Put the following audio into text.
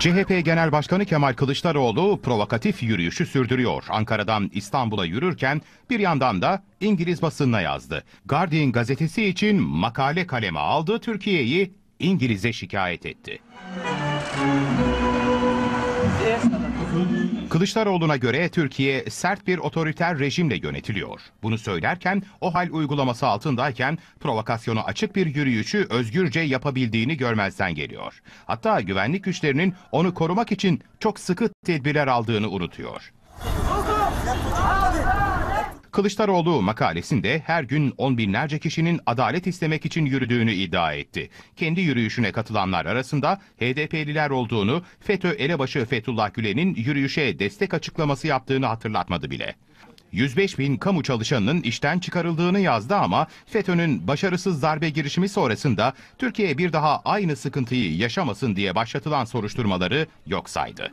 CHP Genel Başkanı Kemal Kılıçdaroğlu provokatif yürüyüşü sürdürüyor. Ankara'dan İstanbul'a yürürken bir yandan da İngiliz basınına yazdı. Guardian gazetesi için makale kaleme aldı, Türkiye'yi İngiliz'e şikayet etti. Kılıçdaroğlu'na göre Türkiye sert bir otoriter rejimle yönetiliyor. Bunu söylerken o hal uygulaması altındayken provokasyonu açık bir yürüyüşü özgürce yapabildiğini görmezden geliyor. Hatta güvenlik güçlerinin onu korumak için çok sıkı tedbirler aldığını unutuyor. Kılıçdaroğlu makalesinde her gün on binlerce kişinin adalet istemek için yürüdüğünü iddia etti. Kendi yürüyüşüne katılanlar arasında HDP'liler olduğunu, FETÖ elebaşı Fethullah Gülen'in yürüyüşe destek açıklaması yaptığını hatırlatmadı bile. 105 bin kamu çalışanının işten çıkarıldığını yazdı ama FETÖ'nün başarısız darbe girişimi sonrasında Türkiye bir daha aynı sıkıntıyı yaşamasın diye başlatılan soruşturmaları yok saydı.